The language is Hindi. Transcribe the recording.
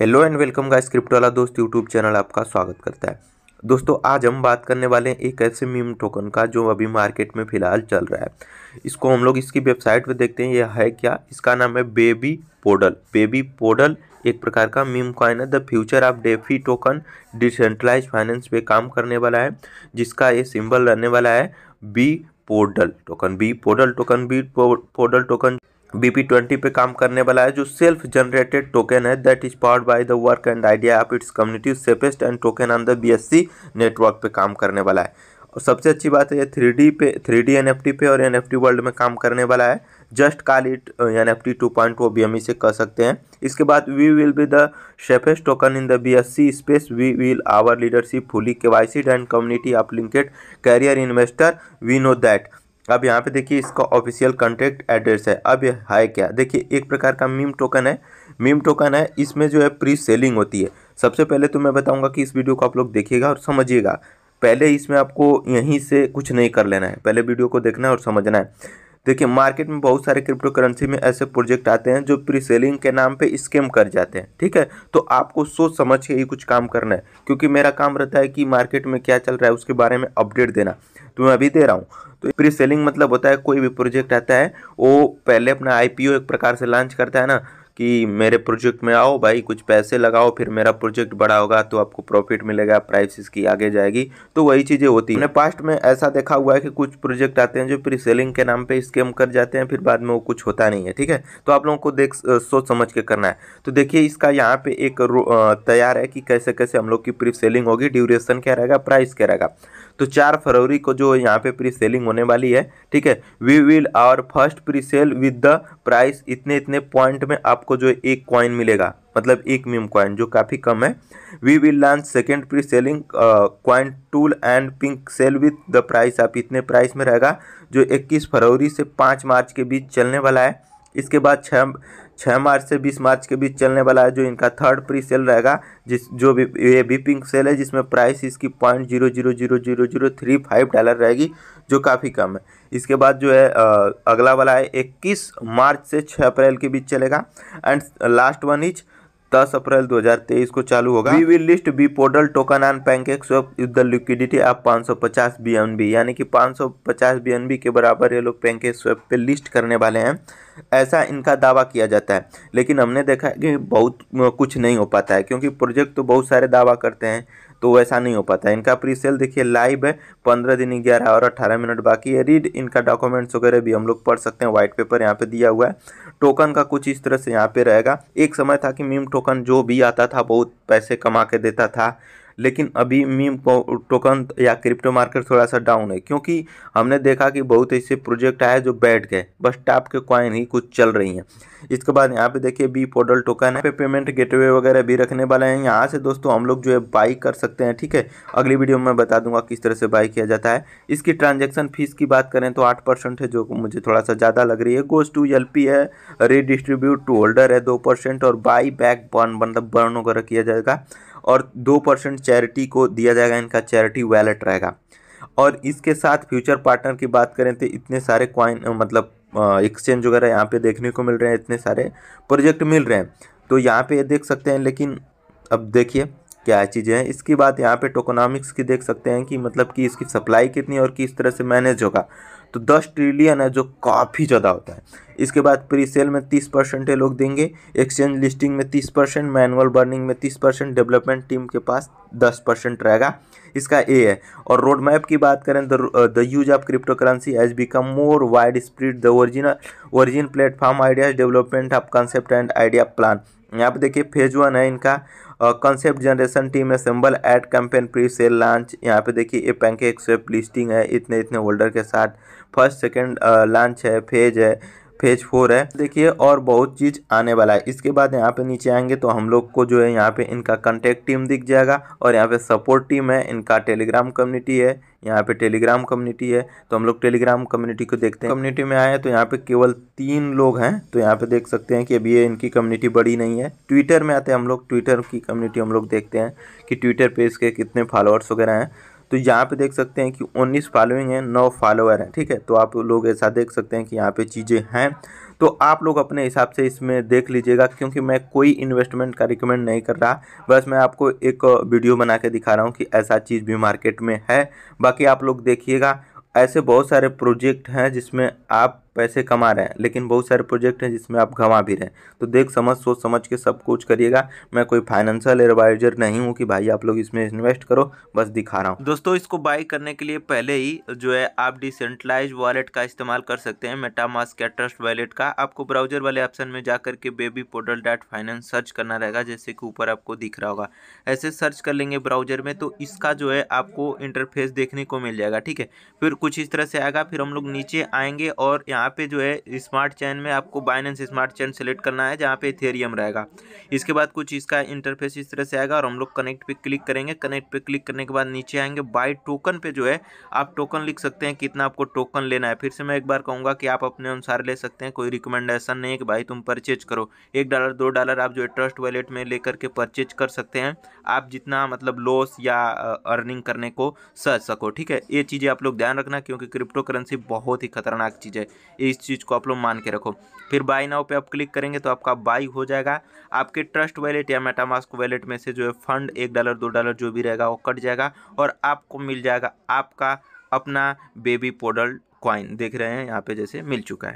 hello and welcome guys crypto वाला दोस्त यूट्यूब चैनल आपका स्वागत करता है दोस्तों आज हम बात करने वाले हैं एक ऐसे मीम टोकन का जो अभी मार्केट में फ़िलहाल चल रहा है इसको हम लोग इसकी वेबसाइट पे देखते हैं यह है क्या इसका नाम है बेबी पोडल बेबी पोडल एक प्रकार का मीम कॉइन है the future of DeFi token decentralise finance पे काम करने वाला है जिसका ये सिम्बल रहने वाला है B Poodl token B Poodl token B Poodl token B twenty पे काम करने वाला है जो सेल्फ जनरेटेड टोकन है that is powered by the work and idea of its community safest and token on the B network पे काम करने वाला है और सबसे अच्छी बात है ये थ्री डी पे three D N F T पे और एन एफ टी वर्ल्ड में काम करने वाला है just call it N F T two point वो बी एम ई से कर सकते हैं इसके बाद we will be the safest token in the B S C space we will our leadership fully K Y C and community of linked career investor we know that अब यहाँ पे देखिए इसका ऑफिशियल कॉन्टैक्ट एड्रेस है अब यह है क्या देखिए एक प्रकार का मीम टोकन है मीम टोकन है इसमें जो है प्री सेलिंग होती है सबसे पहले तो मैं बताऊँगा कि इस वीडियो को आप लोग देखिएगा और समझिएगा पहले इसमें आपको यहीं से कुछ नहीं कर लेना है पहले वीडियो को देखना है और समझना है देखिए मार्केट में बहुत सारे क्रिप्टो करेंसी में ऐसे प्रोजेक्ट आते हैं जो प्री सेलिंग के नाम पे स्कैम कर जाते हैं ठीक है तो आपको सोच समझ के ही कुछ काम करना है क्योंकि मेरा काम रहता है कि मार्केट में क्या चल रहा है उसके बारे में अपडेट देना तो मैं अभी दे रहा हूँ तो प्री सेलिंग मतलब होता है कोई भी प्रोजेक्ट आता है वो पहले अपना आई एक प्रकार से लॉन्च करता है ना कि मेरे प्रोजेक्ट में आओ भाई कुछ पैसे लगाओ फिर मेरा प्रोजेक्ट बड़ा होगा तो आपको प्रॉफिट मिलेगा प्राइस इसकी आगे जाएगी तो वही चीज़ें होती है पास्ट में ऐसा देखा हुआ है कि कुछ प्रोजेक्ट आते हैं जो प्री सेलिंग के नाम पर स्कैम कर जाते हैं फिर बाद में वो कुछ होता नहीं है ठीक है तो आप लोगों को देख सोच समझ के करना है तो देखिए इसका यहाँ पे एक तैयार है कि कैसे कैसे हम लोग की प्री सेलिंग होगी ड्यूरेशन क्या रहेगा प्राइस क्या रहेगा तो चार फरवरी को जो यहाँ पे प्री सेलिंग होने वाली है ठीक है we will our first pre sale with the price इतने इतने पॉइंट में आपको जो एक कॉइन मिलेगा मतलब एक मीम कॉइन जो काफ़ी कम है we will launch second pre selling coin tool and pink sale with the price आप इतने प्राइस में रहेगा जो 21 फरवरी से 5 मार्च के बीच चलने वाला है इसके बाद छः छः मार्च से बीस मार्च के बीच चलने वाला है जो इनका थर्ड प्री सेल रहेगा जिस जो भी ये पिंक सेल है जिसमें प्राइस इसकी point zero zero zero zero zero three five dollar रहेगी जो काफ़ी कम है इसके बाद जो है अगला वाला है इक्कीस मार्च से छः अप्रैल के बीच चलेगा एंड लास्ट वन इज दस अप्रैल 2023 को चालू होगा we will list B portal token on PancakeSwap with the liquidity of 550 BNB यानी कि 550 बीएनबी के बराबर ये लोग पैंकेक स्वेप पे लिस्ट करने वाले हैं ऐसा इनका दावा किया जाता है लेकिन हमने देखा कि बहुत कुछ नहीं हो पाता है क्योंकि प्रोजेक्ट तो बहुत सारे दावा करते हैं तो वैसा नहीं हो पाता है इनका प्री सेल देखिए लाइव है पंद्रह दिन ग्यारह और अट्ठारह मिनट बाकी है रीड इनका डॉक्यूमेंट्स वगैरह भी हम लोग पढ़ सकते हैं व्हाइट पेपर यहाँ पे दिया हुआ है टोकन का कुछ इस तरह से यहाँ पे रहेगा एक समय था कि मीम टोकन जो भी आता था बहुत पैसे कमा के देता था लेकिन अभी मीम टोकन या क्रिप्टो मार्केट थोड़ा सा डाउन है क्योंकि हमने देखा कि बहुत ऐसे प्रोजेक्ट आए जो बैठ गए बस टाप के कॉइन ही कुछ चल रही हैं इसके बाद यहाँ पे देखिए बी पोर्टल टोकन है पे पेमेंट गेटवे वगैरह भी रखने वाले हैं यहाँ से दोस्तों हम लोग जो है बाई कर सकते हैं ठीक है अगली वीडियो में बता दूंगा किस तरह से बाई किया जाता है इसकी ट्रांजेक्शन फीस की बात करें तो आठ परसेंट है जो मुझे थोड़ा सा ज़्यादा लग रही है गोज टू एल है रीडिस्ट्रीब्यूट टू होल्डर है दो परसेंट और बाई बैक बर्न मतलब बर्न वगैरह किया जाएगा और दो परसेंट चैरिटी को दिया जाएगा इनका चैरिटी वैलेट रहेगा और इसके साथ फ्यूचर पार्टनर की बात करें तो इतने सारे क्वाइन मतलब एक्सचेंज वगैरह यहाँ पे देखने को मिल रहे हैं इतने सारे प्रोजेक्ट मिल रहे हैं तो यहाँ पे देख सकते हैं लेकिन अब देखिए क्या चीज़ें हैं इसकी बात यहाँ पे टोकोनॉमिक्स की देख सकते हैं कि मतलब कि इसकी सप्लाई कितनी और किस तरह से मैनेज होगा तो दस ट्रिलियन है जो काफ़ी ज़्यादा होता है इसके बाद प्री सेल में तीस परसेंट लोग देंगे एक्सचेंज लिस्टिंग में तीस परसेंट मैनुअल बर्निंग में तीस परसेंट डेवलपमेंट टीम के पास दस परसेंट रहेगा इसका ए है और रोड मैप की बात करें the use of crypto currency as become more wide spread the original origin platform ideas development of concept and idea plan यहाँ पे देखिए फेज वन है इनका concept generation team assemble ad campaign pre sale launch यहाँ पे देखिए ये पैंकेक स्वेप लिस्टिंग है इतने इतने होल्डर के साथ फर्स्ट सेकेंड लॉन्च है फेज है फेज फोर है देखिए और बहुत चीज़ आने वाला है इसके बाद यहाँ पे नीचे आएंगे तो हम लोग को जो है यहाँ पे इनका कंटेक्ट टीम दिख जाएगा और यहाँ पे सपोर्ट टीम है इनका टेलीग्राम कम्युनिटी है यहाँ पे टेलीग्राम कम्युनिटी है तो हम लोग टेलीग्राम कम्युनिटी को देखते हैं कम्युनिटी में आए तो यहाँ पे केवल तीन लोग हैं तो यहाँ पे देख सकते हैं कि अभी ये इनकी कम्युनिटी बड़ी नहीं है ट्विटर में आते हैं हम लोग ट्विटर की कम्युनिटी हम लोग देखते हैं कि ट्विटर पे इसके कितने फॉलोअर्स वगैरह हैं तो यहाँ पे देख सकते हैं कि 19 फॉलोइंग है नौ फॉलोअर हैं ठीक है तो आप लोग ऐसा देख सकते हैं कि यहाँ पे चीज़ें हैं तो आप लोग अपने हिसाब से इसमें देख लीजिएगा क्योंकि मैं कोई इन्वेस्टमेंट का रिकमेंड नहीं कर रहा बस मैं आपको एक वीडियो बना के दिखा रहा हूँ कि ऐसा चीज़ भी मार्केट में है बाकी आप लोग देखिएगा ऐसे बहुत सारे प्रोजेक्ट हैं जिसमें आप पैसे कमा रहे हैं लेकिन बहुत सारे प्रोजेक्ट हैं जिसमें आप घमा भी रहे हैं तो देख समझ सोच समझ के सब कुछ करिएगा मैं कोई फाइनेंशियल एडवाइजर नहीं हूँ कि भाई आप लोग इसमें इन्वेस्ट करो बस दिखा रहा हूँ दोस्तों इसको बाई करने के लिए पहले ही जो है आप डिसेंट्रलाइज वॉलेट का इस्तेमाल कर सकते हैं मेटामास्क के ट्रस्ट वॉलेट का आपको ब्राउजर वाले ऑप्शन में जा करके baby portal dot finance search करना रहेगा जैसे कि ऊपर आपको दिख रहा होगा ऐसे सर्च कर लेंगे ब्राउजर में तो इसका जो है आपको इंटरफेस देखने को मिल जाएगा ठीक है फिर कुछ इस तरह से आएगा फिर हम लोग नीचे आएंगे और यहाँ यहाँ पे जो है स्मार्ट चैन में आपको बाइनेंस स्मार्ट चैन सेलेक्ट करना है जहाँ पे थेरियम रहेगा इसके बाद कुछ इसका इंटरफेस इस तरह से आएगा और हम लोग कनेक्ट पे क्लिक करेंगे कनेक्ट पे क्लिक करने के बाद नीचे आएंगे बाय टोकन पे जो है आप टोकन लिख सकते हैं कितना आपको टोकन लेना है फिर से मैं एक बार कहूँगा कि आप अपने अनुसार ले सकते हैं कोई रिकमेंडेशन नहीं है कि भाई तुम परचेज करो एक डॉलर दो डॉलर आप जो है ट्रस्ट वॉलेट में लेकर के परचेज कर सकते हैं आप जितना मतलब लॉस या अर्निंग करने को सह सको ठीक है ये चीज़ें आप लोग ध्यान रखना क्योंकि क्रिप्टो करेंसी बहुत ही खतरनाक चीज़ है इस चीज़ को आप लोग मान के रखो फिर बाई नाव पे आप क्लिक करेंगे तो आपका बाई हो जाएगा आपके ट्रस्ट वैलेट या मेटामास्क वैलेट में से जो है फंड एक डॉलर दो डॉलर जो भी रहेगा वो कट जाएगा और आपको मिल जाएगा आपका अपना बेबी पोडल कॉइन देख रहे हैं यहाँ पे जैसे मिल चुका है